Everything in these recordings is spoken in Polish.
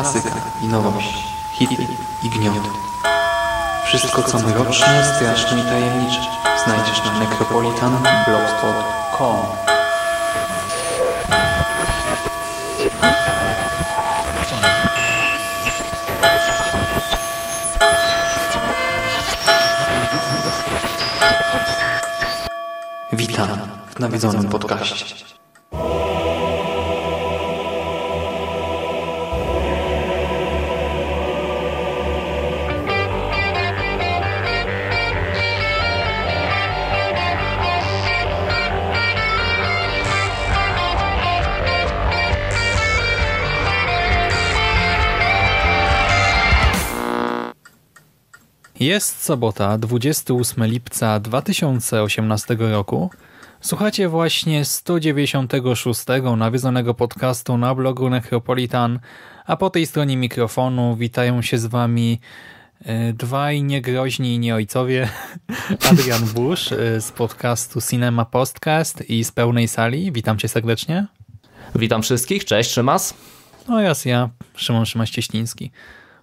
klasyka i nowość, hit i gnioty. Wszystko co mroczne, straszne i tajemnicze znajdziesz na necropolitanblogspot.com Witam w nawiedzonym podcaście. Jest sobota, 28 lipca 2018 roku. Słuchacie właśnie 196 nawiedzonego podcastu na blogu Necropolitan, a po tej stronie mikrofonu witają się z wami e, dwaj niegroźni nieojcowie, Adrian Busz e, z podcastu Cinema Podcast i z pełnej sali. Witam cię serdecznie. Witam wszystkich, cześć Szymas. No oraz ja, Szymon Szymas-Cieśliński.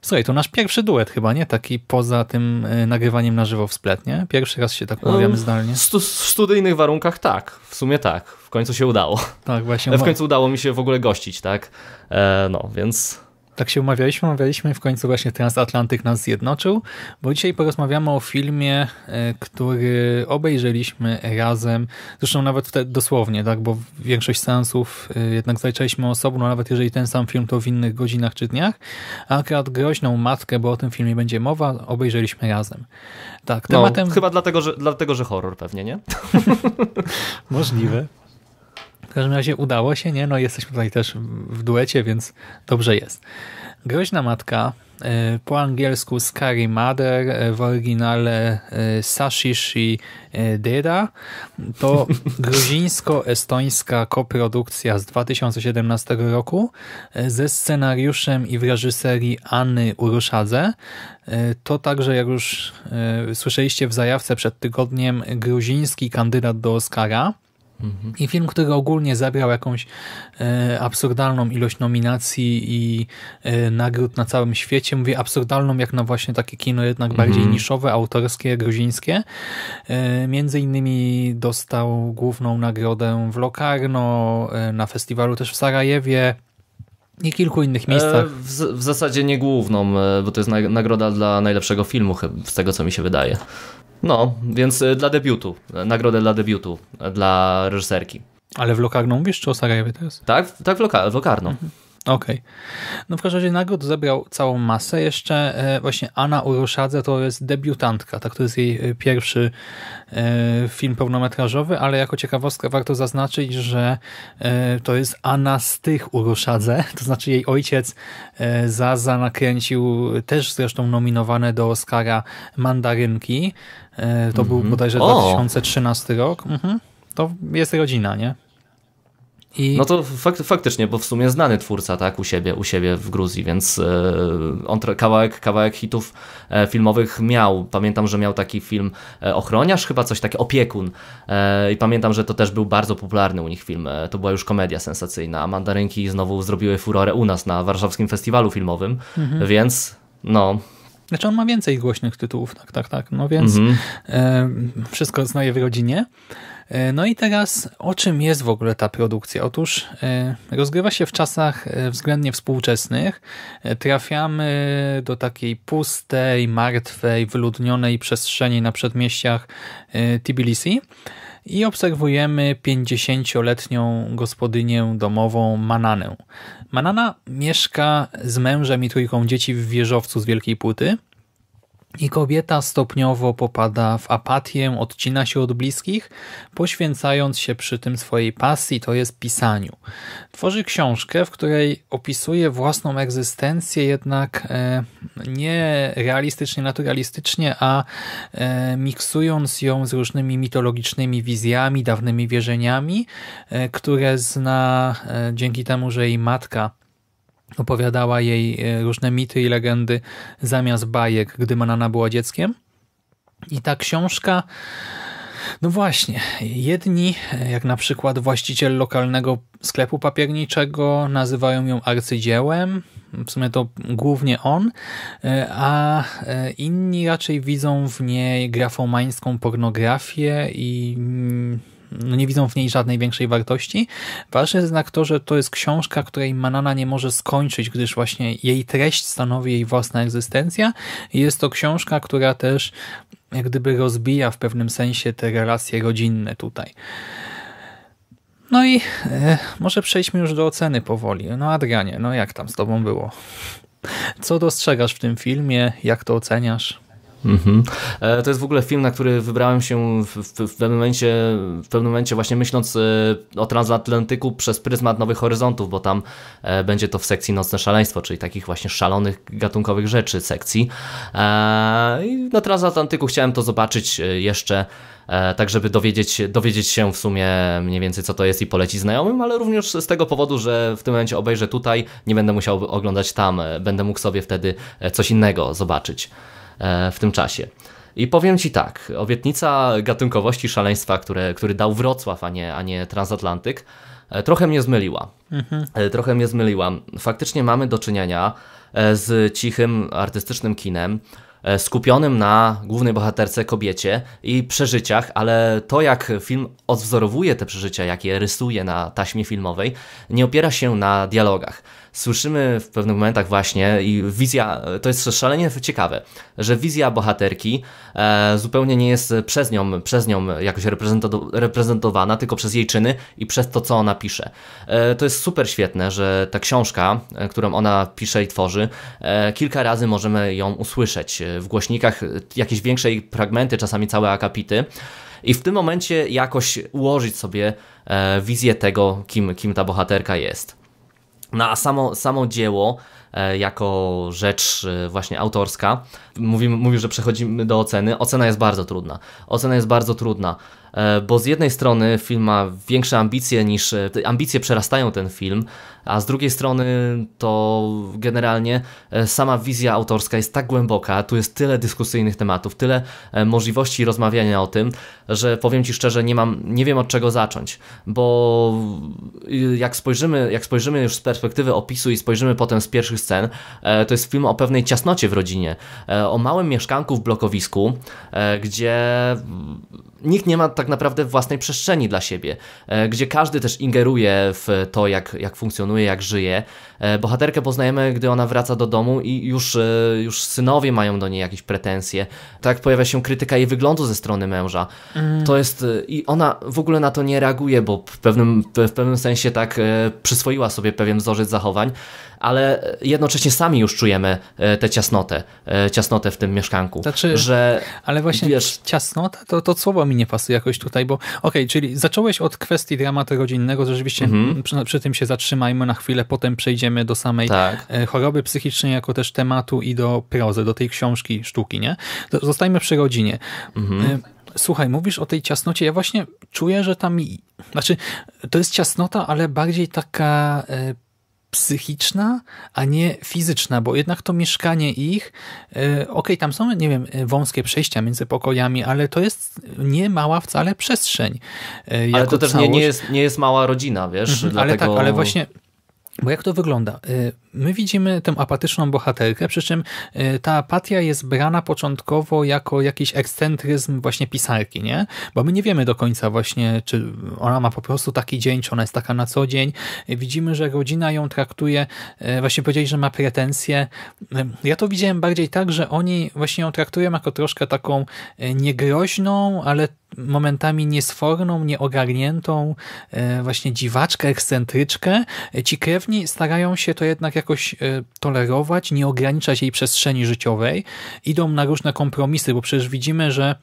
Słuchaj, to nasz pierwszy duet chyba, nie? Taki poza tym e, nagrywaniem na żywo w spletnie. Pierwszy raz się tak umawiamy no, zdalnie. Stu, w studyjnych warunkach tak, w sumie tak. W końcu się udało. Tak, właśnie. W końcu udało mi się w ogóle gościć, tak? E, no, więc tak się umawialiśmy, umawialiśmy i w końcu właśnie Transatlantyk nas zjednoczył, bo dzisiaj porozmawiamy o filmie, e, który obejrzeliśmy razem, zresztą nawet wtedy dosłownie, tak, bo większość sensów e, jednak zaliczaliśmy osobno, nawet jeżeli ten sam film to w innych godzinach czy dniach, a akurat Groźną Matkę, bo o tym filmie będzie mowa, obejrzeliśmy razem. Tak, no, tematem... No, chyba dlatego że, dlatego, że horror pewnie, nie? Możliwe. W każdym razie udało się, nie? No jesteśmy tutaj też w duecie, więc dobrze jest. Groźna matka, e, po angielsku Scary Mother, e, w oryginale e, Sashishi Deda, to gruzińsko-estońska koprodukcja z 2017 roku ze scenariuszem i w reżyserii Anny Uruszadze. To także, jak już słyszeliście w zajawce przed tygodniem, gruziński kandydat do Oscara. Mhm. I film, który ogólnie zabrał jakąś e, absurdalną ilość nominacji i e, nagród na całym świecie. Mówię absurdalną jak na właśnie takie kino jednak mhm. bardziej niszowe, autorskie, gruzińskie. E, między innymi dostał główną nagrodę w Locarno, na festiwalu też w Sarajewie, i kilku innych miejscach. E, w, w, zasadzie nie główną, e, bo to jest nagroda dla najlepszego filmu, z tego co mi się wydaje. No, więc e, dla debiutu, nagrodę dla debiutu, dla reżyserki. Ale w Lokarną mówisz, czy o Sarajewie to jest? Tak, tak w, loka w Mhm. Okej. Okay. No w każdym razie nagród zebrał całą masę. Jeszcze e, właśnie Anna Uruszadze to jest debiutantka, tak to jest jej e, pierwszy e, film pełnometrażowy, ale jako ciekawostkę warto zaznaczyć, że to jest Anna z tych Uruszadze, to znaczy jej ojciec Zaza nakręcił też zresztą nominowane do Oscara Mandarynki. To mm -hmm. był mhm. bodajże o. 2013 rok. Mhm. To jest rodzina, nie? I... No to fak faktycznie, bo w sumie znany twórca, tak, u siebie, u siebie w Gruzji, więc yy, on kawałek, kawałek hitów e, filmowych miał. Pamiętam, że miał taki film e, Ochroniarz, chyba coś takiego, Opiekun. E, I pamiętam, że to też był bardzo popularny u nich film. E, to była już komedia sensacyjna, a Mandarynki znowu zrobiły furorę u nas na warszawskim festiwalu filmowym, mhm. więc no... Znaczy on ma więcej głośnych tytułów, tak, tak, tak. No więc mhm. E, wszystko znaje w rodzinie. E, no i teraz o czym jest w ogóle ta produkcja? Otóż e, rozgrywa się w czasach e, względnie współczesnych. Trafiamy do takiej pustej, martwej, wyludnionej przestrzeni na przedmieściach Tbilisi i obserwujemy 50-letnią gospodynię domową Mananę. Manana mieszka z mężem i trójką dzieci w wieżowcu z Wielkiej Płyty – i kobieta stopniowo popada w apatię, odcina się od bliskich, poświęcając się przy tym swojej pasji, to jest pisaniu. Tworzy książkę, w której opisuje własną egzystencję, jednak e, nie realistycznie, naturalistycznie, a e, miksując ją z różnymi mitologicznymi wizjami, dawnymi wierzeniami, e, które zna dzięki temu, że jej matka opowiadała jej e, różne mity i legendy zamiast bajek, gdy Manana była dzieckiem. I ta książka, no właśnie, jedni, e, jak na przykład właściciel lokalnego sklepu papierniczego, nazywają ją arcydziełem, w sumie to głównie on, e, a inni raczej widzą w niej grafomańską pornografię i mm, no nie widzą w niej żadnej większej wartości. Ważne jest jednak to, że to jest książka, której Manana nie może skończyć, gdyż właśnie jej treść stanowi jej własna egzystencja. Jest to książka, która też jak gdyby rozbija w pewnym sensie te relacje rodzinne tutaj. No i e, może przejdźmy już do oceny powoli. No Adrianie, no jak tam z tobą było? Co dostrzegasz w tym filmie? Jak to oceniasz? Mhm. E, to jest w ogóle film, na który wybrałem się w, w, w, pewnym, momencie, w pewnym momencie właśnie myśląc e, o transatlantyku przez pryzmat Nowych Horyzontów, bo tam e, będzie to w sekcji Nocne Szaleństwo, czyli takich właśnie szalonych, gatunkowych rzeczy sekcji. I na transatlantyku chciałem to zobaczyć jeszcze tak żeby dowiedzieć, dowiedzieć się w sumie mniej więcej co to jest i polecić znajomym, ale również z tego powodu, że w tym momencie obejrzę tutaj, nie będę musiał oglądać tam, będę mógł sobie wtedy coś innego zobaczyć. E, w tym czasie. I powiem Ci tak, obietnica gatunkowości szaleństwa, które, który dał Wrocław, a nie, a nie transatlantyk, e, trochę mnie zmyliła. Mhm. E, trochę mnie zmyliła. Faktycznie mamy do czynienia z cichym, artystycznym kinem, skupionym na głównej bohaterce kobiecie i przeżyciach, ale to jak film odwzorowuje te przeżycia, jakie rysuje na taśmie filmowej, nie opiera się na dialogach słyszymy w pewnych momentach właśnie i wizja, to jest szalenie ciekawe, że wizja bohaterki e, zupełnie nie jest przez nią, przez nią jakoś reprezentowana, tylko przez jej czyny i przez to, co ona pisze. E, to jest super świetne, że ta książka, e, którą ona pisze i tworzy, e, kilka razy możemy ją usłyszeć e, w głośnikach, e, jakieś większe fragmenty, czasami całe akapity i w tym momencie jakoś ułożyć sobie e, wizję tego, kim, kim ta bohaterka jest na no, samo, samo dzieło, E, jako rzecz e, właśnie autorska. Mówimy, mówił, że przechodzimy do oceny. Ocena jest bardzo trudna. Ocena jest bardzo trudna, e, bo z jednej strony film ma większe ambicje niż. ambicje przerastają ten film, a z drugiej strony to generalnie sama wizja autorska jest tak głęboka, tu jest tyle dyskusyjnych tematów, tyle możliwości rozmawiania o tym, że powiem Ci szczerze, nie mam, nie wiem od czego zacząć, bo y, jak spojrzymy, jak spojrzymy już z perspektywy opisu i spojrzymy potem z pierwszych scen. E, to jest film o pewnej ciasnocie w rodzinie, e, o małym mieszkanku w blokowisku, e, gdzie nikt nie ma tak naprawdę własnej przestrzeni dla siebie, e, gdzie każdy też ingeruje w to, jak, jak funkcjonuje, jak żyje. E, bohaterkę poznajemy, gdy ona wraca do domu i już, e, już synowie mają do niej jakieś pretensje. Tak pojawia się krytyka jej wyglądu ze strony męża. Mm. To jest i ona w ogóle na to nie reaguje, bo w pewnym, w pewnym sensie tak przyswoiła sobie pewien wzorzec zachowań, ale jednocześnie sami już czujemy tę ciasnotę, ciasnotę w tym mieszkanku. Znaczy, że, ale właśnie wiesz, ciasnota to, to słowo mi nie pasuje jakoś tutaj, bo okej, okay, czyli zacząłeś od kwestii dramatu rodzinnego, rzeczywiście mhm. przy, przy, tym się zatrzymajmy na chwilę, potem przejdziemy do samej tak. E, choroby psychicznej jako też tematu i do prozy, do tej książki sztuki, nie? Zostajmy przy rodzinie. Mhm. E, słuchaj, mówisz o tej ciasnocie. Ja właśnie czuję, że tam... Znaczy, to jest ciasnota, ale bardziej taka e, psychiczna, a nie fizyczna, bo jednak to mieszkanie ich, e, okej, okay, tam są, nie wiem, wąskie przejścia między pokojami, ale to jest nie mała wcale przestrzeń. E, ale to też nie, nie, jest, nie jest mała rodzina, wiesz? Mhm, dlatego... Ale tak, ale właśnie, bo jak to wygląda? E, my widzimy tę apatyczną bohaterkę, przy czym e, ta apatia jest brana początkowo jako jakiś ekscentryzm właśnie pisarki, nie? Bo my nie wiemy do końca właśnie, czy ona ma po prostu taki dzień, czy ona jest taka na co dzień. Widzimy, że rodzina ją traktuje, e, właśnie powiedzieli, że ma pretensje. E, ja to widziałem bardziej tak, że oni właśnie ją traktują jako troszkę taką niegroźną, ale momentami niesforną, nieogarniętą, właśnie dziwaczkę, ekscentryczkę. Ci krewni starają się to jednak jakoś e, tolerować, nie ograniczać jej przestrzeni życiowej, idą na różne kompromisy, bo przecież widzimy, że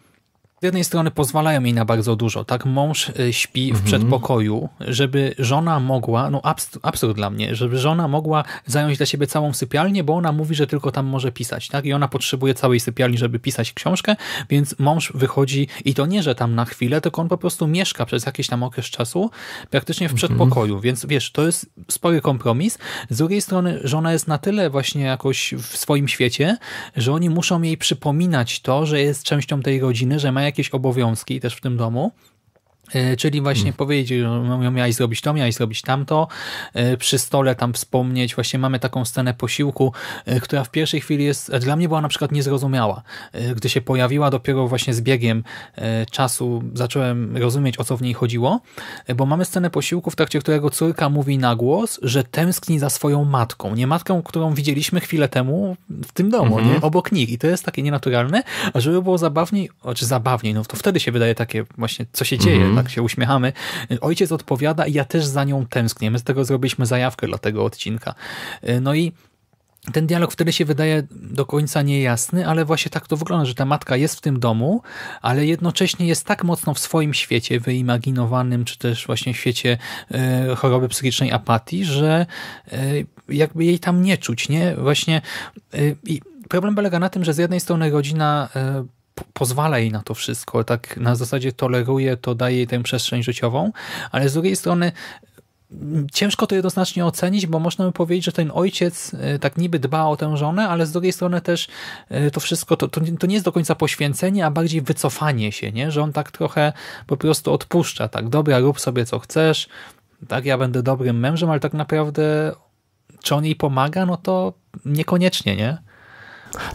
z jednej strony pozwalają jej na bardzo dużo, tak? Mąż y, śpi w mhm. przedpokoju, żeby żona mogła, no absurd, absurd dla mnie, żeby żona mogła zająć dla siebie całą sypialnię, bo ona mówi, że tylko tam może pisać, tak? I ona potrzebuje całej sypialni, żeby pisać książkę, więc mąż wychodzi i to nie, że tam na chwilę, tylko on po prostu mieszka przez jakiś tam okres czasu praktycznie w mhm. przedpokoju, więc wiesz, to jest spory kompromis. Z drugiej strony żona jest na tyle właśnie jakoś w swoim świecie, że oni muszą jej przypominać to, że jest częścią tej rodziny, że ma jakieś obowiązki też w tym domu, E, czyli właśnie hmm. powiedzieć, że no, miałeś zrobić to, miałeś zrobić tamto, e, przy stole tam wspomnieć. Właśnie mamy taką scenę posiłku, e, która w pierwszej chwili jest, dla mnie była na przykład niezrozumiała. Gdy się pojawiła dopiero właśnie z biegiem czasu, zacząłem rozumieć o co w niej chodziło, bo mamy scenę posiłku, w trakcie którego córka mówi na głos, że tęskni za swoją matką. Nie matką, którą widzieliśmy chwilę temu w tym domu, hmm. nie? obok nich. I to jest takie nienaturalne, a żeby było zabawniej, czy znaczy zabawniej, no to wtedy się wydaje takie właśnie, co się dzieje, mhm. Mhm. tak się uśmiechamy. Ojciec odpowiada i ja też za nią tęsknię. My z tego zrobiliśmy zajawkę dla tego odcinka. E, no i ten dialog wtedy się wydaje do końca niejasny, ale właśnie tak to wygląda, że ta matka jest w tym domu, ale jednocześnie jest tak mocno w swoim świecie wyimaginowanym, czy też właśnie w świecie y, choroby psychicznej apatii, że y, jakby jej tam nie czuć, nie? Właśnie y, problem polega na tym, że z jednej strony rodzina pozwala jej na to wszystko, tak na zasadzie toleruje to, daje jej tę przestrzeń życiową, ale z drugiej strony ciężko to jednoznacznie ocenić, bo można by powiedzieć, że ten ojciec e, tak niby dba o tę żonę, ale z drugiej strony też e, to wszystko, to, to, to, nie jest do końca poświęcenie, a bardziej wycofanie się, nie? że on tak trochę po prostu odpuszcza, tak dobra, rób sobie co chcesz, tak, ja będę dobrym mężem, ale tak naprawdę czy on jej pomaga, no to niekoniecznie, nie?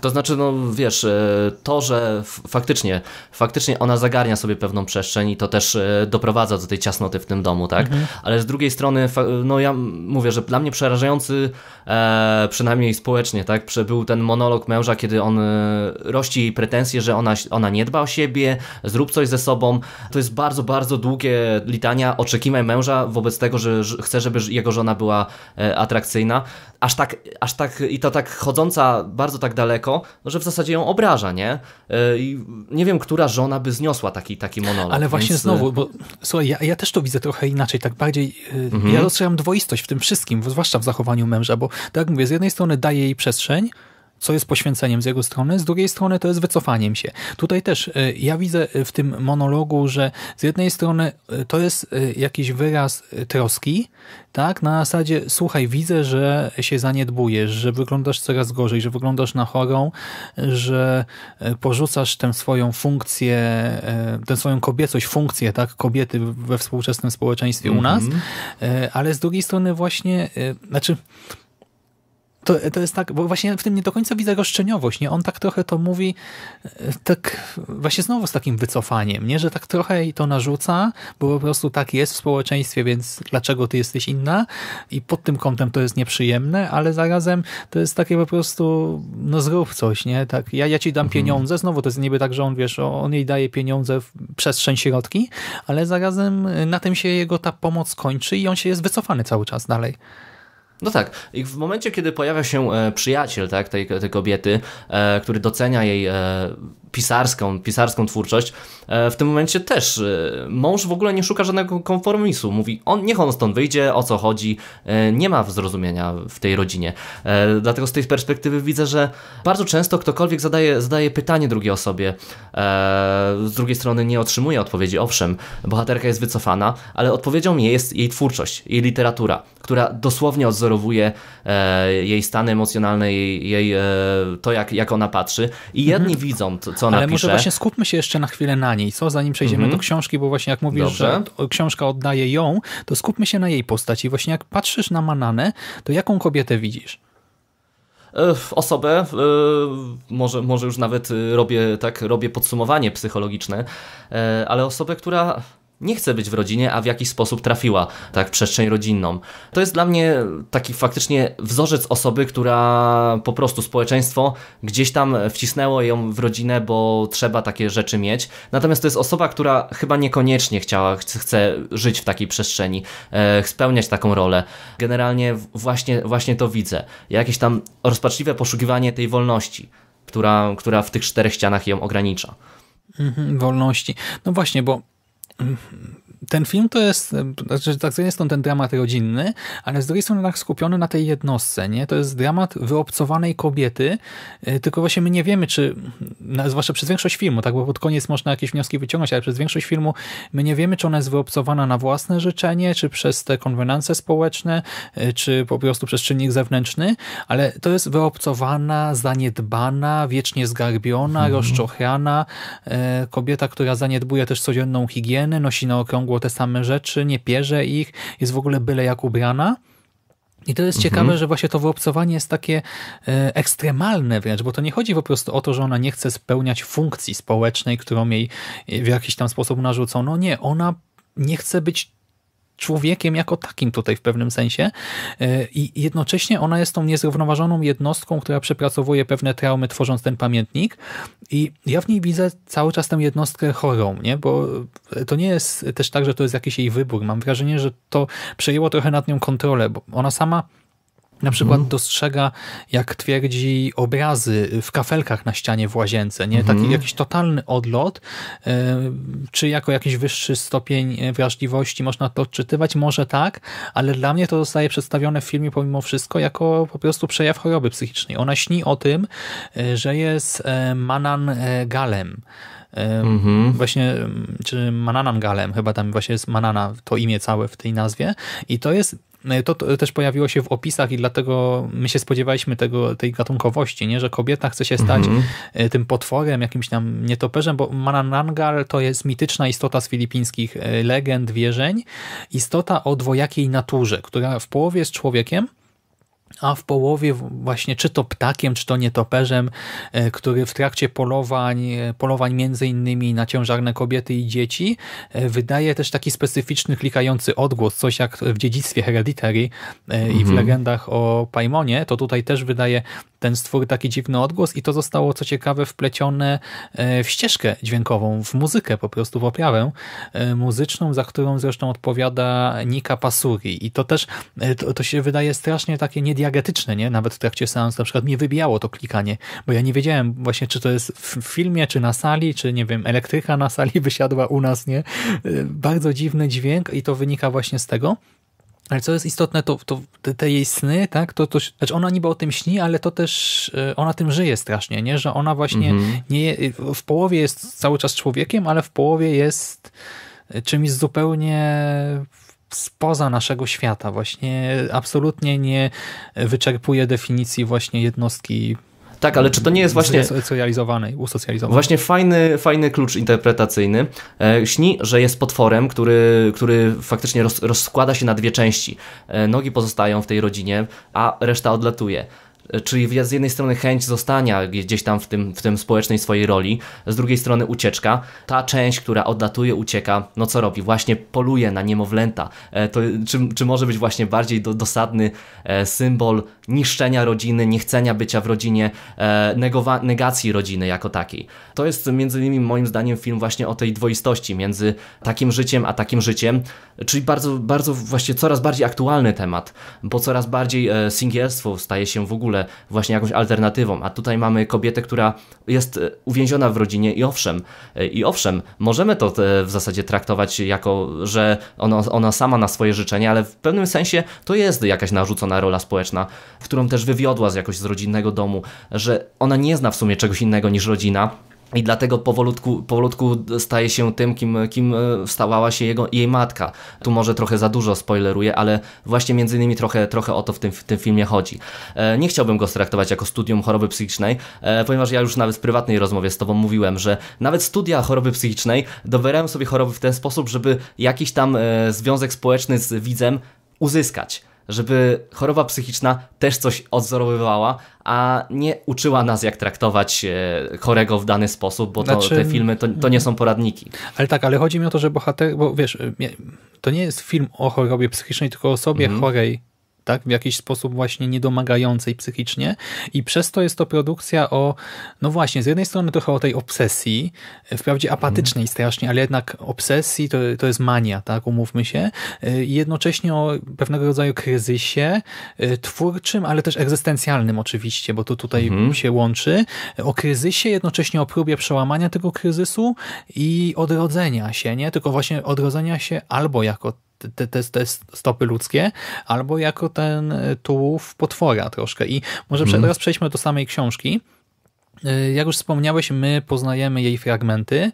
To znaczy, no wiesz, e, to, że faktycznie, faktycznie ona zagarnia sobie pewną przestrzeń i to też e, doprowadza do tej ciasnoty w tym domu, tak? Mhm. Ale z drugiej strony, no ja mówię, że dla mnie przerażający, e, przynajmniej społecznie, tak, był ten monolog męża, kiedy on e, rości jej pretensje, że ona, ona nie dba o siebie, zrób coś ze sobą. To jest bardzo, bardzo długie litania oczekiwań męża wobec tego, że chce, żeby jego żona była atrakcyjna. Aż tak, aż tak i to tak chodząca bardzo tak daleko, daleko, no, że w zasadzie ją obraża, nie? E, I nie wiem, która żona by zniosła taki, taki monolog. Ale właśnie więc... E, znowu, bo słuchaj, ja, ja, też to widzę trochę inaczej, tak bardziej, e, mhm. ja dostrzegam dwoistość w tym wszystkim, zwłaszcza w zachowaniu męża, bo tak jak mówię, z jednej strony daje jej przestrzeń, co jest poświęceniem z jego strony, z drugiej strony to jest wycofaniem się. Tutaj też y, ja widzę y, w tym monologu, że z jednej strony y, to jest jakiś wyraz troski, tak, na zasadzie słuchaj, widzę, że się zaniedbujesz, że wyglądasz coraz gorzej, że wyglądasz na chorą, że porzucasz tę swoją funkcję, tę swoją kobiecość, funkcję, tak, kobiety we współczesnym społeczeństwie mm -hmm. u nas, mhm. ale z drugiej strony właśnie, znaczy to, to jest tak, bo właśnie w tym nie do końca widzę roszczeniowość, nie? On tak trochę to mówi, e, tak właśnie znowu z takim wycofaniem, nie? Że tak trochę to narzuca, bo po prostu tak jest w społeczeństwie, więc dlaczego ty jesteś inna? I pod tym kątem to jest nieprzyjemne, ale zarazem to jest takie po prostu, no zrób coś, nie? Tak, ja, ja ci dam mhm. pieniądze, znowu to jest niby tak, że on, wiesz, on jej daje pieniądze w przestrzeń środki, ale zarazem na tym się jego ta pomoc kończy i on się jest wycofany cały czas dalej. No tak, i w momencie, kiedy pojawia się e, przyjaciel tak, tej, tej kobiety, e, który docenia jej e, pisarską, pisarską twórczość, e, w tym momencie też e, mąż w ogóle nie szuka żadnego konformisu. Mówi, on, niech on stąd wyjdzie, o co chodzi. nie ma zrozumienia w tej rodzinie. dlatego z tej perspektywy widzę, że bardzo często ktokolwiek zadaje, zadaje pytanie drugiej osobie, z drugiej strony nie otrzymuje odpowiedzi. Owszem, bohaterka jest wycofana, ale odpowiedzią jest jej twórczość, jej literatura która dosłownie odzorowuje e, jej stan emocjonalny, jej, jej e, to jak, jak ona patrzy i mhm. jedni mhm. widzą to, co ona Ale może właśnie skupmy się jeszcze na chwilę na niej, co? Zanim przejdziemy mhm. do książki, bo właśnie jak mówisz, Dobrze. że książka oddaje ją, to skupmy się na jej postaci. Właśnie jak patrzysz na Mananę, to jaką kobietę widzisz? E, osobę, e, może, może już nawet e, robię, tak, robię podsumowanie psychologiczne, ale osobę, która nie chce być w rodzinie, a w jakiś sposób trafiła tak w przestrzeń rodzinną. To jest dla mnie taki faktycznie wzorzec osoby, która po prostu społeczeństwo gdzieś tam wcisnęło ją w rodzinę, bo trzeba takie rzeczy mieć. Natomiast to jest osoba, która chyba niekoniecznie chciała, chce żyć w takiej przestrzeni, e, spełniać taką rolę. Generalnie właśnie, właśnie to widzę. Jakieś tam rozpaczliwe poszukiwanie tej wolności, która, która w tych czterech ścianach ją ogranicza. Mhm, wolności. No właśnie, bo Mm-hmm. ten film to jest, znaczy, tak z jednej strony ten dramat rodzinny, ale z drugiej strony tak skupiony na tej jednostce, nie? To jest dramat wyobcowanej kobiety, y, tylko właśnie my nie wiemy, czy, no, zwłaszcza przez większość filmu, tak, bo pod koniec można jakieś wnioski wyciągnąć, ale przez większość filmu my nie wiemy, czy ona jest wyobcowana na własne życzenie, czy przez te konwenanse społeczne, y, czy po prostu przez czynnik zewnętrzny, ale to jest wyobcowana, zaniedbana, wiecznie zgarbiona, mhm. rozczochrana e, y, kobieta, która zaniedbuje też codzienną higienę, nosi na okrągło ciągło te same rzeczy, nie pierze ich, jest w ogóle byle jak ubrana. I to jest mhm. ciekawe, że właśnie to wyobcowanie jest takie e, ekstremalne wręcz, bo to nie chodzi po prostu o to, że ona nie chce spełniać funkcji społecznej, którą jej w jakiś tam sposób narzucono. Nie, ona nie chce być człowiekiem jako takim tutaj w pewnym sensie e, i jednocześnie ona jest tą niezrównoważoną jednostką, która przepracowuje pewne traumy, tworząc ten pamiętnik i ja w niej widzę cały czas tę jednostkę chorą, nie? bo to nie jest też tak, że to jest jakiś jej wybór. Mam wrażenie, że to przejęło trochę nad nią kontrolę, bo ona sama na przykład mm. dostrzega, jak twierdzi, obrazy w kafelkach na ścianie w łazience. Nie? Taki mm. jakiś totalny odlot, e, czy jako jakiś wyższy stopień e, wrażliwości można to odczytywać? Może tak, ale dla mnie to zostaje przedstawione w filmie pomimo wszystko jako po prostu przejaw choroby psychicznej. Ona śni o tym, e, że jest Manan Galem. Mm -hmm. właśnie, czy Mananangalem, Galem, chyba tam właśnie jest Manana, to imię całe w tej nazwie i to jest E, to, też pojawiło się w opisach i dlatego my się spodziewaliśmy tego, tej gatunkowości, nie? że kobieta chce się stać mhm. e, tym potworem, jakimś tam nietoperzem, bo Mananangal to jest mityczna istota z filipińskich e, legend, wierzeń, istota o dwojakiej naturze, która w połowie jest człowiekiem, a w połowie właśnie czy to ptakiem, czy to nietoperzem, e, który w trakcie polowań, e, polowań między innymi na ciężarne kobiety i dzieci, e, wydaje też taki specyficzny klikający odgłos, coś jak w dziedzictwie Hereditary i w mhm. legendach o Paimonie, to tutaj też wydaje ten stwór taki dziwny odgłos i to zostało, co ciekawe, wplecione w ścieżkę dźwiękową, w muzykę po prostu, w oprawę muzyczną, za którą zresztą odpowiada Nika Pasuri i to też, to, to się wydaje strasznie takie niedialne diegetyczne, nie? Nawet w trakcie seansu na przykład mnie wybijało to klikanie, bo ja nie wiedziałem właśnie, czy to jest w filmie, czy na sali, czy nie wiem, elektryka na sali wysiadła u nas, nie? Bardzo dziwny dźwięk i to wynika właśnie z tego. Ale co jest istotne, to, to te jej sny, tak, to, to znaczy ona niby o tym śni, ale to też e, ona tym żyje strasznie, nie? Że ona właśnie mhm. nie, w połowie jest cały czas człowiekiem, ale w połowie jest e, czymś zupełnie spoza naszego świata. Właśnie absolutnie nie wyczerpuje definicji właśnie jednostki tak, ale czy to nie jest właśnie. Usocjalizowanej, usocjalizowanej. Właśnie fajny, fajny klucz interpretacyjny. E, śni, że jest potworem, który, który faktycznie roz, rozkłada się na dwie części. E, nogi pozostają w tej rodzinie, a reszta odlatuje. E, czyli z jednej strony chęć zostania gdzieś tam w tym, w tym społecznej swojej roli, z drugiej strony ucieczka. Ta część, która odlatuje, ucieka, no co robi? Właśnie poluje na niemowlęta. E, to, czy, czy może być właśnie bardziej do, dosadny e, symbol niszczenia rodziny, niechcenia bycia w rodzinie, e, negacji rodziny jako takiej. To jest między innymi moim zdaniem film właśnie o tej dwoistości między takim życiem a takim życiem, czyli bardzo, bardzo właśnie coraz bardziej aktualny temat, bo coraz bardziej e, singielstwo staje się w ogóle właśnie jakąś alternatywą, a tutaj mamy kobietę, która jest e, uwięziona w rodzinie i owszem, i owszem, możemy to w zasadzie traktować jako, że ona, ona sama na swoje życzenie, ale w pewnym sensie to jest jakaś narzucona rola społeczna, którą też wywiodła z jakoś z rodzinnego domu, że ona nie zna w sumie czegoś innego niż rodzina. I dlatego powolutku, powolutku staje się tym, kim, kim e, stawała się jego, jej matka. Tu może trochę za dużo spoileruję, ale właśnie między innymi trochę, trochę o to w tym, w tym filmie chodzi. E, nie chciałbym go traktować jako studium choroby psychicznej, e, ponieważ ja już nawet w prywatnej rozmowie z tobą mówiłem, że nawet studia choroby psychicznej dobierałem sobie choroby w ten sposób, żeby jakiś tam związek społeczny z widzem uzyskać żeby choroba psychiczna też coś odzorowywała, a nie uczyła nas, jak traktować e, chorego w dany sposób, bo to, znaczy... te filmy to, to, nie są poradniki. Ale tak, ale chodzi mi o to, że bohater, bo wiesz, e, to nie jest film o chorobie psychicznej, tylko o osobie mhm. chorej tak? w jakiś sposób właśnie niedomagającej psychicznie i przez to jest to produkcja o, no właśnie, z jednej strony trochę o tej obsesji, e, wprawdzie mhm. apatycznej strasznie, ale jednak obsesji to, to jest mania, tak, umówmy się, e, i jednocześnie o pewnego rodzaju kryzysie e, twórczym, ale też egzystencjalnym oczywiście, bo to tutaj mhm. się łączy, o kryzysie, jednocześnie o próbie przełamania tego kryzysu i odrodzenia się, nie? Tylko właśnie odrodzenia się albo jako te, te, te stopy ludzkie, albo jako ten e, tułów potwora troszkę. I może mhm. teraz przejdźmy do samej książki. E, jak już wspomniałeś, my poznajemy jej fragmenty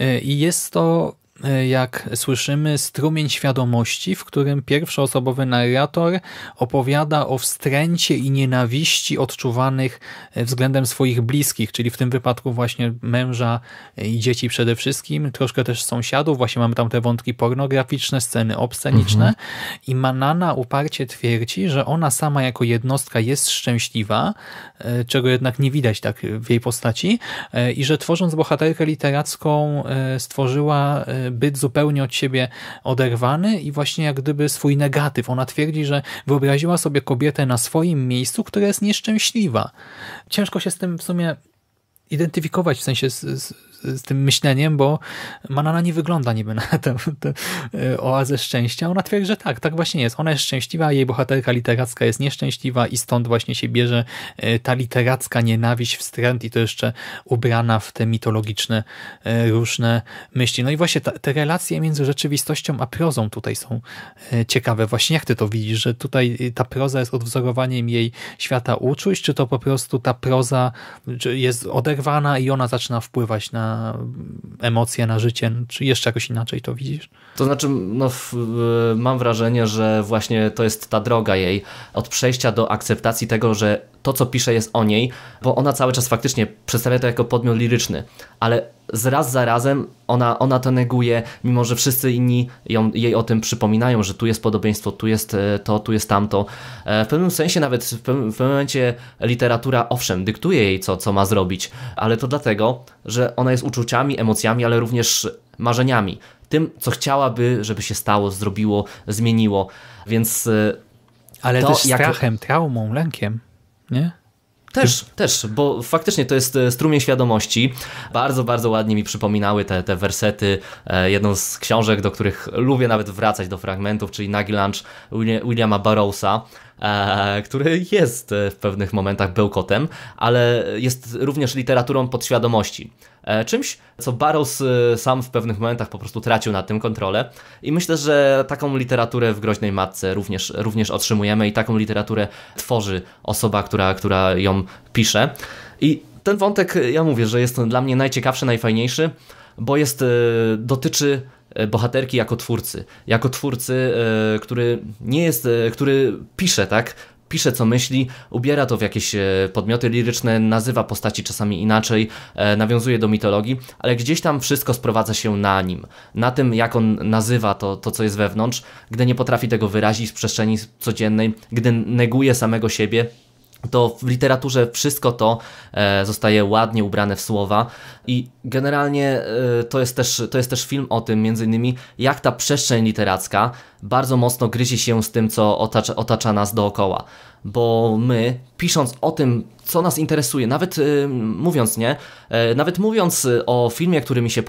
e, i jest to E, jak słyszymy, strumień świadomości, w którym pierwszoosobowy narrator opowiada o wstręcie i nienawiści odczuwanych e, względem swoich bliskich, czyli w tym wypadku właśnie męża i dzieci przede wszystkim, troszkę też sąsiadów, właśnie mamy tam te wątki pornograficzne, sceny obsceniczne mhm. i Manana uparcie twierdzi, że ona sama jako jednostka jest szczęśliwa, e, czego jednak nie widać tak w jej postaci i że tworząc bohaterkę literacką stworzyła byt zupełnie od siebie oderwany i właśnie jak gdyby swój negatyw. Ona twierdzi, że wyobraziła sobie kobietę na swoim miejscu, która jest nieszczęśliwa. Ciężko się z tym w sumie identyfikować, w sensie z, z, z tym myśleniem, bo Manana nie wygląda niby na tę, e, oazę szczęścia. Ona twierdzi, że tak, tak właśnie jest. Ona jest szczęśliwa, jej bohaterka literacka jest nieszczęśliwa i stąd właśnie się bierze e, ta literacka nienawiść, wstręt i to jeszcze ubrana w te mitologiczne e, różne myśli. No i właśnie ta, te relacje między rzeczywistością a prozą tutaj są ciekawe. Właśnie jak ty to widzisz, że tutaj ta proza jest odwzorowaniem jej świata uczuć, czy to po prostu ta proza jest oderwana i ona zaczyna wpływać na na emocje, na życie? Czy jeszcze jakoś inaczej to widzisz? To znaczy, no, mam wrażenie, że właśnie to jest ta droga jej od przejścia do akceptacji tego, że to, co pisze, jest o niej, bo ona cały czas faktycznie przedstawia to jako podmiot liryczny, ale z raz za razem ona, ona to neguje, mimo że wszyscy inni ją, jej o tym przypominają, że tu jest podobieństwo, tu jest e, to, tu jest tamto. E, w pewnym sensie nawet w pewnym, momencie literatura, owszem, dyktuje jej co, co ma zrobić, ale to dlatego, że ona jest uczuciami, emocjami, ale również marzeniami. Tym, co chciałaby, żeby się stało, zrobiło, zmieniło. Więc... E, ale to też strachem, jako... traumą, lękiem, nie? Też, też, bo faktycznie to jest e, strumień świadomości. Bardzo, bardzo ładnie mi przypominały te, te wersety. E, jedną z książek, do których lubię nawet wracać do fragmentów, czyli Nagi Lunch Williama Barrowsa. E, który jest e, w pewnych momentach bełkotem, ale jest również literaturą podświadomości. E, czymś, co Barrows sam w pewnych momentach po prostu tracił na tym kontrolę i myślę, że taką literaturę w Groźnej Matce również, również otrzymujemy i taką literaturę tworzy osoba, która, która ją pisze. I ten wątek, ja mówię, że jest dla mnie najciekawszy, najfajniejszy, bo jest, dotyczy E, bohaterki jako twórcy. Jako twórcy, e, który nie jest, e, który pisze, tak? pisze co myśli, ubiera to w jakieś podmioty liryczne, nazywa postaci czasami inaczej, nawiązuje do mitologii, ale gdzieś tam wszystko sprowadza się na nim, na tym jak on nazywa to, to co jest wewnątrz, gdy nie potrafi tego wyrazić w przestrzeni codziennej, gdy neguje samego siebie, to w literaturze wszystko to e, zostaje ładnie ubrane w słowa i generalnie e, to, jest też, to jest też film o tym między innymi jak ta przestrzeń literacka bardzo mocno gryzie się z tym co otacza, otacza nas dookoła bo my, pisząc o tym, co nas interesuje, nawet y, mówiąc nie, y, nawet mówiąc y, o filmie, który mi się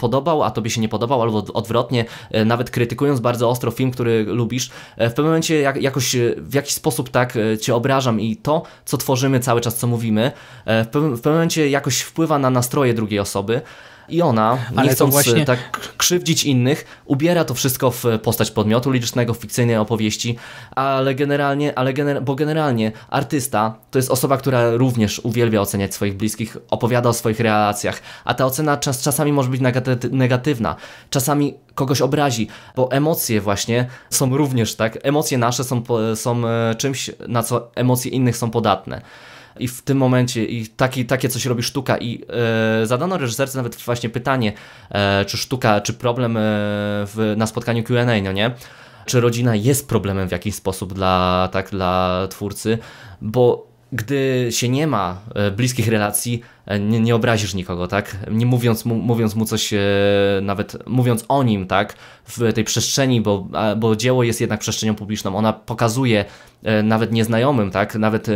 podobał, a tobie się nie podobał, albo odwrotnie, y, nawet krytykując bardzo ostro film, który lubisz, e, w pewnym momencie jak, jakoś w jakiś sposób tak cię obrażam i to, co tworzymy cały czas, co mówimy, w, w pewnym momencie jakoś wpływa na nastroje drugiej osoby. I ona, Ale nie chcąc właśnie... tak krzywdzić innych, ubiera to wszystko w e, postać podmiotu licznego, w fikcyjnej opowieści, ale generalnie, ale gener bo generalnie artysta to jest osoba, która również uwielbia oceniać swoich bliskich, opowiada o swoich relacjach, a ta ocena czas, czasami może być negatywna, czasami kogoś obrazi, bo emocje właśnie są również, tak, emocje nasze są, są e, czymś, na co emocje innych są podatne i w tym momencie i taki, takie coś robi sztuka i e, zadano reżyserce nawet właśnie pytanie, e, czy sztuka, czy problem e, w, na spotkaniu Q&A, no nie? Czy rodzina jest problemem w jakiś sposób dla, tak, dla twórcy, bo gdy się nie ma e, bliskich relacji, e, nie, nie obrazisz nikogo, tak? Nie mówiąc mu, mówiąc mu coś, e, nawet mówiąc o nim, tak? W tej przestrzeni, bo, bo dzieło jest jednak przestrzenią publiczną. Ona pokazuje nawet nieznajomym, tak? Nawet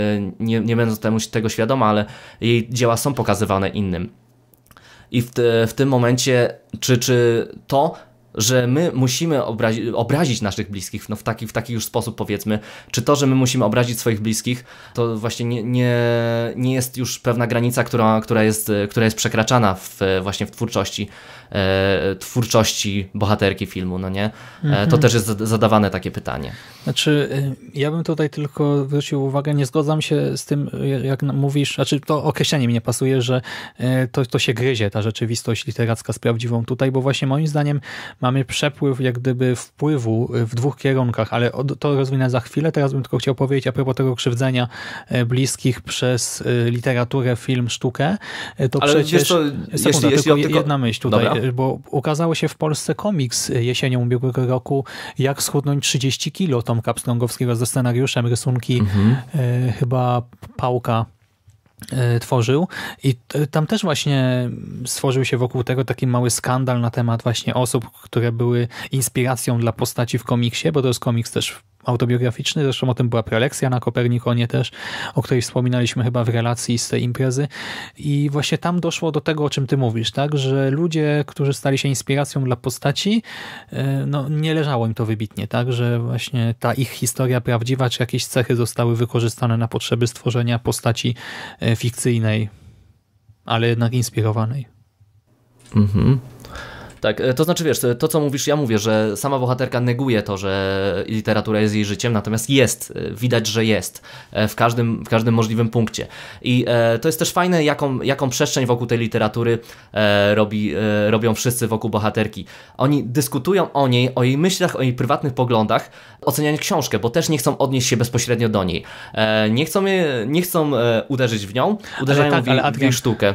nie, nie będąc temu, tego świadoma, ale jej dzieła są pokazywane innym. I w, te, w tym momencie, czy, czy to że my musimy obrazi obrazić naszych bliskich no, w, taki, w taki już sposób, powiedzmy, czy to, że my musimy obrazić swoich bliskich, to właśnie nie, nie, nie jest już pewna granica, która, która, jest, która jest przekraczana w, właśnie w twórczości, e, twórczości bohaterki filmu, no nie? E, to mhm. też jest zadawane takie pytanie. Znaczy, y, ja bym tutaj tylko zwrócił uwagę, nie zgadzam się z tym, y, jak mówisz, znaczy to określenie mi nie pasuje, że y, to, to się gryzie, ta rzeczywistość literacka z prawdziwą tutaj, bo właśnie moim zdaniem ma mamy przepływ jak gdyby wpływu y, w dwóch kierunkach, ale to rozwinę za chwilę. Teraz bym tylko chciał powiedzieć a propos tego krzywdzenia y, bliskich przez y, literaturę, film, sztukę. To ale przecież... To, sekunda, jeśli, jeśli tylko jedna myśl tutaj, Dobra. bo ukazało się w Polsce komiks jesienią ubiegłego roku Jak schudnąć 30 kilo Tomka Pstrągowskiego ze scenariuszem, rysunki mhm. y, chyba Pałka E, tworzył i tam też właśnie stworzył się wokół tego taki mały skandal na temat właśnie osób, które były inspiracją dla postaci w komiksie, bo to jest komiks też autobiograficzny, zresztą o tym była prelekcja na Kopernikonie też, o której wspominaliśmy chyba w relacji z tej imprezy i właśnie tam doszło do tego, o czym ty mówisz, tak, że ludzie, którzy stali się inspiracją dla postaci, e, no nie leżało im to wybitnie, tak, że właśnie ta ich historia prawdziwa, czy jakieś cechy zostały wykorzystane na potrzeby stworzenia postaci e, fikcyjnej, ale jednak inspirowanej. Mhm. Tak, e, to znaczy wiesz, e, to co mówisz, ja mówię, że sama bohaterka neguje to, że literatura jest jej życiem, natomiast jest, e, widać, że jest w każdym, w każdym możliwym punkcie. I to jest też fajne, jaką, jaką przestrzeń wokół tej literatury robi, robią wszyscy wokół bohaterki. Oni dyskutują o niej, o jej myślach, o jej prywatnych poglądach, oceniając książkę, bo też nie chcą odnieść się bezpośrednio do niej. nie, chcą, je, nie chcą uderzyć w nią, uderzają ale tak, w, jej, w jej sztukę.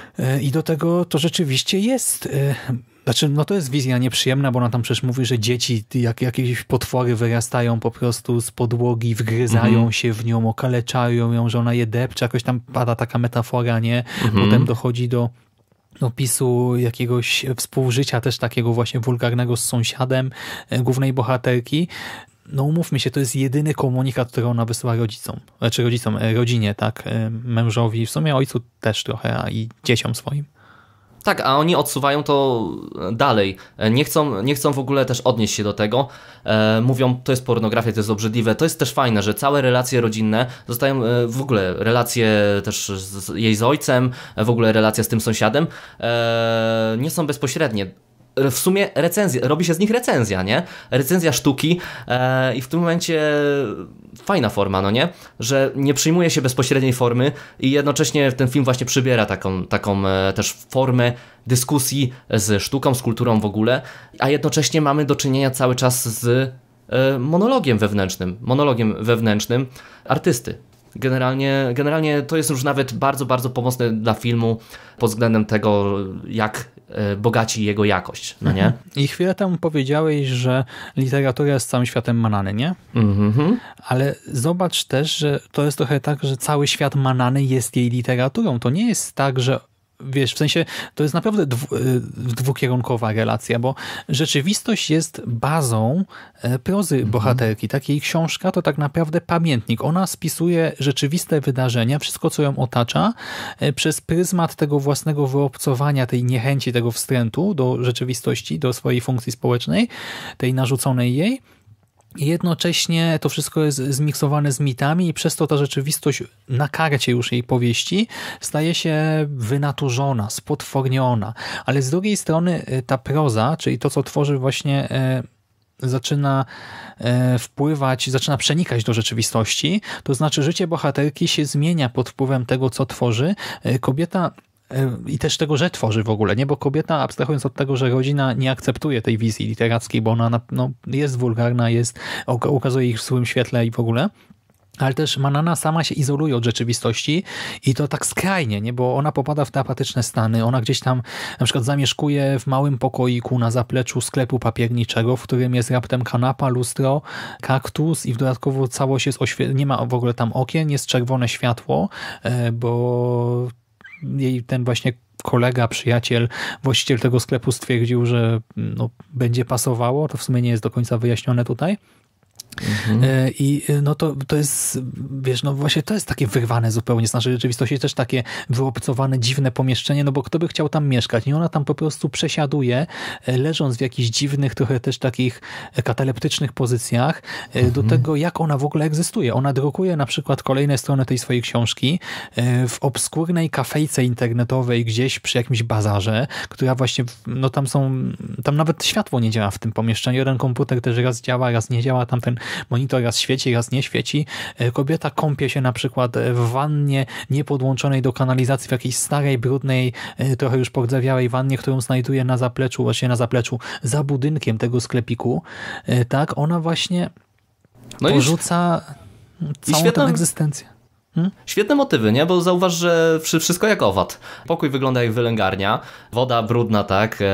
E, I do tego to rzeczywiście jest. E, znaczy, no to jest wizja nieprzyjemna, bo ona tam przecież mówi, że dzieci, jak jakieś potwory wyrastają po prostu z podłogi, wgryzają mhm. się w nią, okaleczają ją, że ona je depcze, jakoś tam pada taka metafora, nie? Mhm. Potem dochodzi do opisu jakiegoś współżycia też takiego właśnie wulgarnego z sąsiadem e, głównej bohaterki no umówmy się, to jest jedyny komunikat, który ona wysyła rodzicom, czy znaczy rodzicom, e, rodzinie, tak, e, mężowi, w sumie ojcu też trochę, a i dzieciom swoim. Tak, a oni odsuwają to e, dalej. Nie chcą, nie chcą w ogóle też odnieść się do tego. E, mówią, to jest pornografia, to jest obrzydliwe. To jest też fajne, że całe relacje rodzinne zostają, e, w ogóle relacje też z, z, jej z ojcem, w ogóle relacja z tym sąsiadem, e, nie są bezpośrednie w sumie recenzja, robi się z nich recenzja, nie? Recenzja sztuki e, i w tym momencie fajna forma, no nie? Że nie przyjmuje się bezpośredniej formy i jednocześnie ten film właśnie przybiera taką, taką e, też formę dyskusji z sztuką, z kulturą w ogóle, a jednocześnie mamy do czynienia cały czas z e, monologiem wewnętrznym, monologiem wewnętrznym artysty. Generalnie, generalnie to jest już nawet bardzo, bardzo pomocne dla filmu pod względem tego, jak Y, bogaci jego jakość, no nie? Mhm. I chwilę temu powiedziałeś, że literatura jest całym światem manany, nie? Mm -hmm. Ale zobacz też, że to jest trochę tak, że cały świat manany jest jej literaturą. To nie jest tak, że wiesz, w sensie to jest naprawdę dwu, e, dwukierunkowa relacja, bo rzeczywistość jest bazą e, prozy mhm. bohaterki. Tak, jej książka to tak naprawdę pamiętnik. Ona spisuje rzeczywiste wydarzenia, wszystko co ją otacza e, przez pryzmat tego własnego wyobcowania, tej niechęci, tego wstrętu do rzeczywistości, do swojej funkcji społecznej, tej narzuconej jej Jednocześnie to wszystko jest zmiksowane z mitami i przez to ta rzeczywistość na karcie już jej powieści staje się wynaturzona, spotworniona. Ale z drugiej strony e, ta proza, czyli to, co tworzy właśnie e, zaczyna e, wpływać, zaczyna przenikać do rzeczywistości, to znaczy życie bohaterki się zmienia pod wpływem tego, co tworzy. Kobieta i też tego, że tworzy w ogóle, nie? Bo kobieta, abstrahując od tego, że rodzina nie akceptuje tej wizji literackiej, bo ona no, jest wulgarna, jest, ukazuje ich w złym świetle i w ogóle, ale też Manana sama się izoluje od rzeczywistości i to tak skrajnie, nie? bo ona popada w te apatyczne stany. Ona gdzieś tam na przykład zamieszkuje w małym pokoiku na zapleczu sklepu papierniczego, w którym jest raptem kanapa, lustro, kaktus i w dodatkowo całość jest oświe... nie ma w ogóle tam okien, jest czerwone światło, e, bo jej ten właśnie kolega, przyjaciel, właściciel tego sklepu stwierdził, że mm, no, będzie pasowało, to w sumie nie jest do końca wyjaśnione tutaj, Mhm. E, I e, no to, to jest, wiesz, no właśnie to jest takie wyrwane zupełnie z naszej rzeczywistości, też takie wyobcowane, dziwne pomieszczenie, no bo kto by chciał tam mieszkać? I ona tam po prostu przesiaduje, e, leżąc w jakichś dziwnych, trochę też takich kataleptycznych pozycjach, mhm. do tego, jak ona w ogóle egzystuje. Ona drukuje na przykład kolejne strony tej swojej książki w obskurnej kafejce internetowej gdzieś przy jakimś bazarze, która właśnie, no tam są, tam nawet światło nie działa w tym pomieszczeniu, jeden komputer też raz działa, raz nie działa, tam ten monitor raz świeci, raz nie świeci. E, kobieta kąpie się na przykład e, w wannie niepodłączonej do kanalizacji w jakiejś starej, brudnej, e, trochę już pordzewiałej wannie, którą znajduje na zapleczu, właśnie na zapleczu, za budynkiem tego sklepiku. Tak, ona właśnie no porzuca i... całą i tę egzystencję. Hmm? Świetne motywy, nie? Bo zauważ, że wszystko jak owad. Pokój wygląda jak wylęgarnia, woda brudna, tak? E,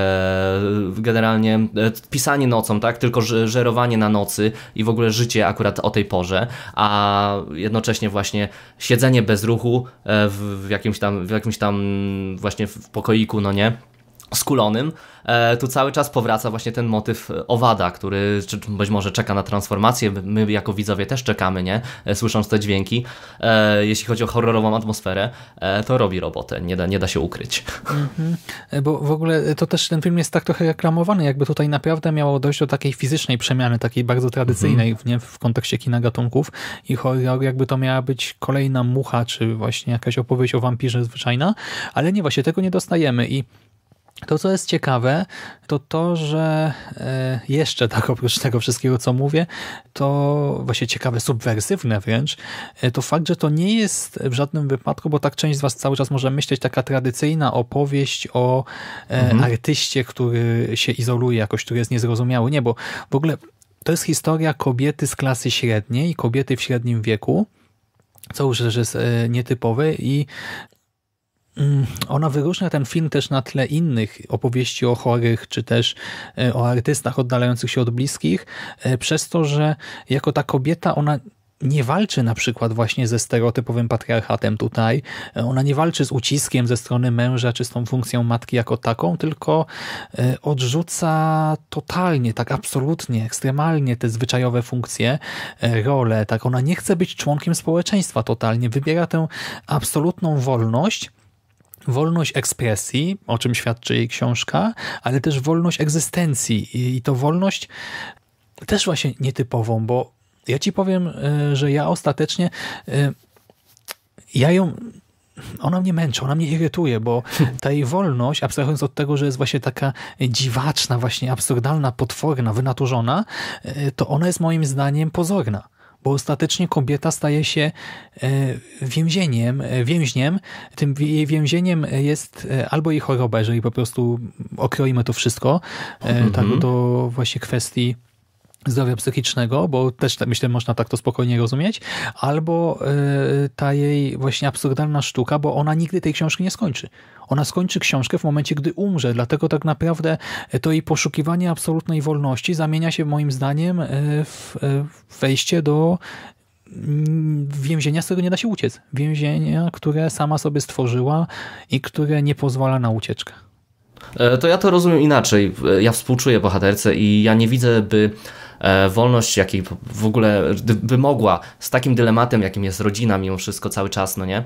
generalnie e, pisanie nocą, tak? Tylko żerowanie na nocy i w ogóle życie akurat o tej porze, a jednocześnie właśnie siedzenie bez ruchu e, w, jakimś tam, w jakimś tam właśnie w pokoiku, no nie? skulonym, e, tu cały czas powraca właśnie ten motyw e, owada, który być może czeka na transformację, my jako widzowie też czekamy, nie? E, słysząc te dźwięki. Jeśli chodzi o horrorową atmosferę, to robi robotę, nie da, nie da się ukryć. Mhm. Bo w ogóle to też ten film jest tak trochę reklamowany, jakby tutaj naprawdę miało dojść do takiej fizycznej przemiany, takiej bardzo tradycyjnej mhm. nie? w kontekście kina gatunków i horror, jakby to miała być kolejna mucha, czy właśnie jakaś opowieść o wampirze zwyczajna, ale nie, właśnie tego nie dostajemy i to, co jest ciekawe, to to, że e, jeszcze tak oprócz tego wszystkiego, co mówię, to właśnie ciekawe, subwersywne wręcz, e, to fakt, że to nie jest w żadnym wypadku, bo tak część z was cały czas może myśleć, taka tradycyjna opowieść o e, mhm. artyście, który się izoluje jakoś, który jest niezrozumiały. Nie, bo w ogóle to jest historia kobiety z klasy średniej, kobiety w średnim wieku, co już jest nietypowe i Mm, ona wyróżnia ten film też na tle innych opowieści o chorych, czy też e, o artystach oddalających się od bliskich, e, przez to, że jako ta kobieta ona nie walczy na przykład właśnie ze stereotypowym patriarchatem tutaj. E, ona nie walczy z uciskiem ze strony męża czy z tą funkcją matki jako taką, tylko odrzuca totalnie, tak absolutnie, ekstremalnie te zwyczajowe funkcje, role. Tak, ona nie chce być członkiem społeczeństwa totalnie. Wybiera tę absolutną wolność wolność ekspresji, o czym świadczy jej książka, ale też wolność egzystencji i to wolność też właśnie nietypową, bo ja ci powiem, e, że ja ostatecznie e, ja ją ona mnie męczy, ona mnie irytuje, bo ta jej wolność, abstrahując od tego, że jest właśnie taka dziwaczna, właśnie absurdalna, potworna, wynaturzona, e, to ona jest moim zdaniem pozorna bo ostatecznie kobieta staje się e, więzieniem, e, więźniem. Tym jej więzieniem jest e, albo jej choroba, jeżeli po prostu okroimy to wszystko, tak, mhm. tak do właśnie kwestii zdrowia psychicznego, bo też tak myślę, można tak to spokojnie rozumieć, albo e, ta jej właśnie absurdalna sztuka, bo ona nigdy tej książki nie skończy. Ona skończy książkę w momencie, gdy umrze, dlatego tak naprawdę to jej poszukiwanie absolutnej wolności zamienia się moim zdaniem e, w e, wejście do mm, więzienia, z którego nie da się uciec. Więzienia, które sama sobie stworzyła i które nie pozwala na ucieczkę. To ja to rozumiem inaczej. Ja współczuję bohaterce i ja nie widzę, by E, wolność, jakiej w ogóle by mogła, z takim dylematem, jakim jest rodzina mimo wszystko cały czas, no nie, e,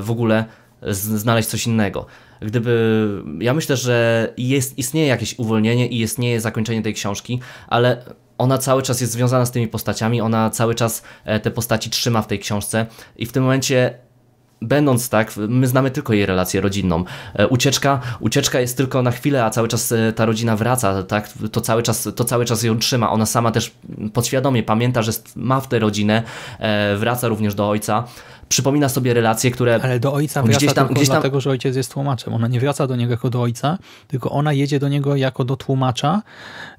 w ogóle znaleźć coś innego. Gdyby, ja myślę, że jest, istnieje jakieś uwolnienie i istnieje zakończenie tej książki, ale ona cały czas jest związana z tymi postaciami, ona cały czas e, te postaci trzyma w tej książce i w tym momencie będąc tak, my znamy tylko jej relację rodzinną. E, ucieczka, ucieczka jest tylko na chwilę, a cały czas e, ta rodzina wraca, tak? To cały czas, to cały czas ją trzyma. Ona sama też podświadomie pamięta, że ma w tę rodzinę, e, wraca również do ojca przypomina sobie relacje, które. Ale do ojca gdzieś wraca tam, tylko gdzieś tam... dlatego, że ojciec jest tłumaczem. Ona nie wraca do niego jako do ojca, tylko ona jedzie do niego jako do tłumacza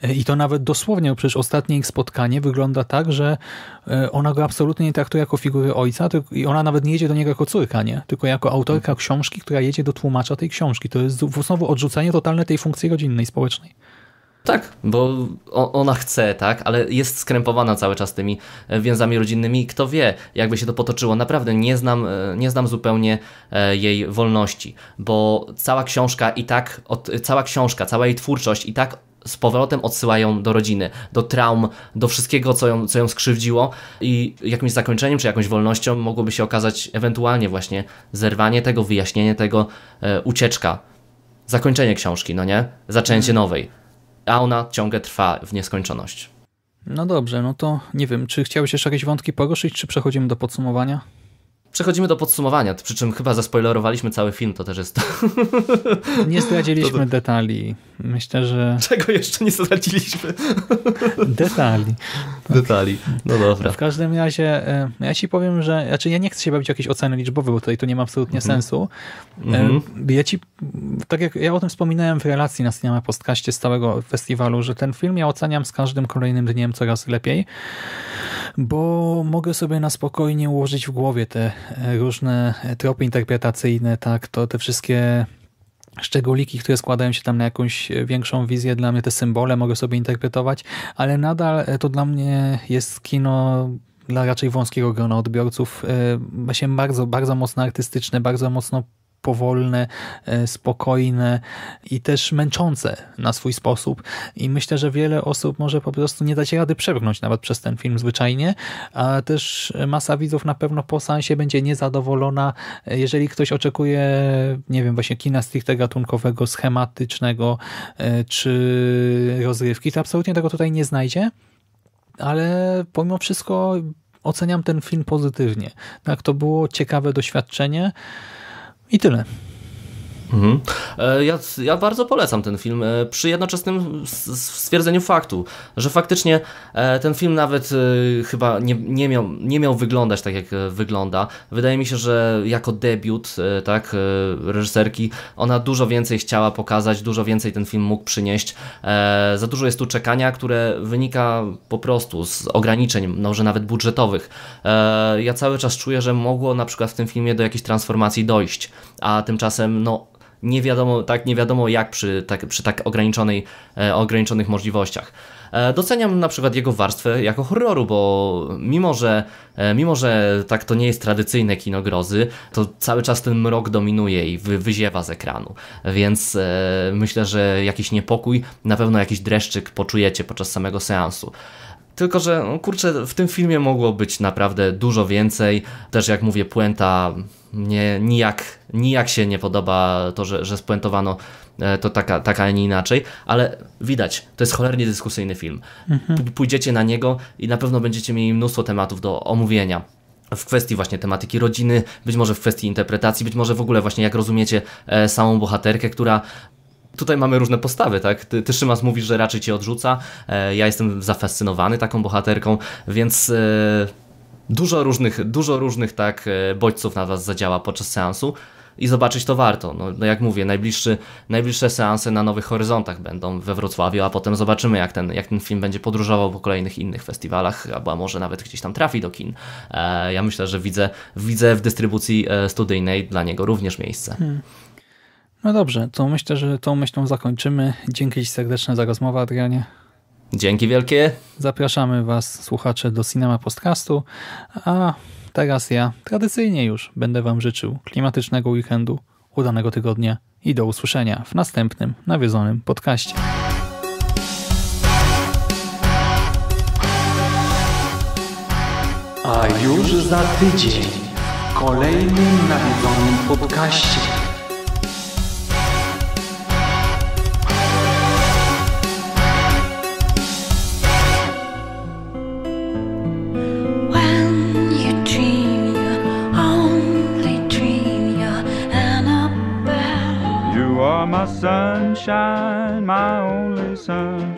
e, i to nawet dosłownie, przecież ostatnie ich spotkanie wygląda tak, że e, ona go absolutnie nie traktuje jako figury ojca tylko, i ona nawet nie jedzie do niego jako córka, nie? Tylko jako autorka książki, która jedzie do tłumacza tej książki. To jest znowu odrzucenie totalne tej funkcji rodzinnej, społecznej. Tak, bo ona chce, tak, ale jest skrępowana cały czas tymi e, więzami rodzinnymi i kto wie, jakby się to potoczyło. Naprawdę nie znam, e, nie znam zupełnie e, jej wolności, bo cała książka i tak, cała książka, cała jej twórczość i tak z powrotem odsyłają do rodziny, do traum, do wszystkiego, co ją, co ją skrzywdziło i jakimś zakończeniem czy jakąś wolnością mogłoby się okazać ewentualnie właśnie zerwanie tego, wyjaśnienie tego, ucieczka, zakończenie książki, no nie? Zaczęcie mhm. nowej a ona ciągle trwa w nieskończoność. No dobrze, no to nie wiem, czy chciałeś jeszcze jakieś wątki poruszyć, czy przechodzimy do podsumowania? Przechodzimy do podsumowania, przy czym chyba zaspoilerowaliśmy cały film, to też jest to. Nie zdradziliśmy to, to... detali. Myślę, że... Czego jeszcze nie zdradziliśmy? Detali. Detali, no dobra. W każdym razie e, ja ci powiem, że... Znaczy ja nie chcę się bawić jakiejś oceny liczbowej, bo tutaj to nie ma absolutnie mhm. sensu. E, mhm. Ja ci... Tak jak ja o tym wspominałem w relacji na Cinema Postkaście z całego festiwalu, że ten film ja oceniam z każdym kolejnym dniem coraz lepiej bo mogę sobie na spokojnie ułożyć w głowie te e, różne e, tropy interpretacyjne, tak, to te wszystkie szczególiki, które składają się tam na jakąś e, większą wizję, dla mnie te symbole mogę sobie interpretować, ale nadal to dla mnie jest kino dla raczej wąskiego grona odbiorców, właśnie bardzo, bardzo mocno artystyczne, bardzo mocno powolne, e, spokojne i też męczące na swój sposób. I myślę, że wiele osób może po prostu nie dać rady przebrnąć nawet przez ten film zwyczajnie, a też masa widzów na pewno po sensie będzie niezadowolona, e, jeżeli ktoś oczekuje, nie wiem, właśnie kina stricte gatunkowego, schematycznego e, czy rozrywki, to absolutnie tego tutaj nie znajdzie. Ale pomimo wszystko oceniam ten film pozytywnie. Tak, to było ciekawe doświadczenie. I tyle. Mhm. E, ja, ja, bardzo polecam ten film e, przy jednoczesnym stwierdzeniu faktu, że faktycznie e, ten film nawet chyba nie, nie, miał, nie miał wyglądać tak jak wygląda. Wydaje mi się, że jako debiut tak, reżyserki ona dużo więcej chciała pokazać, dużo więcej ten film mógł przynieść. Za dużo jest tu czekania, które wynika po prostu z ograniczeń, może no, nawet budżetowych. Ja cały czas czuję, że mogło na przykład w tym filmie do jakiejś transformacji dojść, a tymczasem no nie wiadomo, tak, nie wiadomo jak przy tak, przy tak ograniczonej, e, ograniczonych możliwościach. E, doceniam na przykład jego warstwę jako horroru, bo mimo że, e, mimo, że tak to nie jest tradycyjne kino grozy, to cały czas ten mrok dominuje i wy, wyziewa z ekranu. Więc e, myślę, że jakiś niepokój, na pewno jakiś dreszczyk poczujecie podczas samego seansu. Tylko, że no kurczę, w tym filmie mogło być naprawdę dużo więcej. Też jak mówię, puenta nie, nijak, nijak się nie podoba to, że, że spuentowano e, to taka, taka, a nie inaczej, ale widać, to jest cholernie dyskusyjny film. Mhm. Pójdziecie na niego i na pewno będziecie mieli mnóstwo tematów do omówienia w kwestii właśnie tematyki rodziny, być może w kwestii interpretacji, być może w ogóle właśnie jak rozumiecie e, samą bohaterkę, która Tutaj mamy różne postawy, tak? Ty, ty Szymas mówisz, że raczej cię odrzuca. E, ja jestem zafascynowany taką bohaterką, więc e, Dużo różnych, dużo różnych tak e, bodźców na Was zadziała podczas seansu i zobaczyć to warto. No, no jak mówię, najbliższy, najbliższe seanse na Nowych Horyzontach będą we Wrocławiu, a potem zobaczymy, jak ten, jak ten film będzie podróżował po kolejnych innych festiwalach, albo może nawet gdzieś tam trafi do kin. E, ja myślę, że widzę, widzę w dystrybucji e, studyjnej dla niego również miejsce. Hmm. No dobrze, to myślę, że tą myślą zakończymy. Dzięki Ci serdeczne za rozmowę, Adrianie. Dzięki wielkie. Zapraszamy Was, słuchacze, do Cinema Podcastu, a teraz ja tradycyjnie już będę Wam życzył klimatycznego weekendu, udanego tygodnia i do usłyszenia w następnym nawiedzonym podcaście. A już za tydzień w kolejnym nawiedzonym podcaście.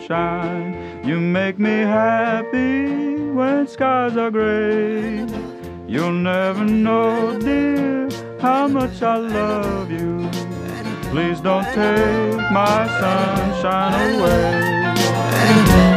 sunshine. You make me happy when skies are gray. You'll never know, dear, how much I love you. Please don't take my sunshine away.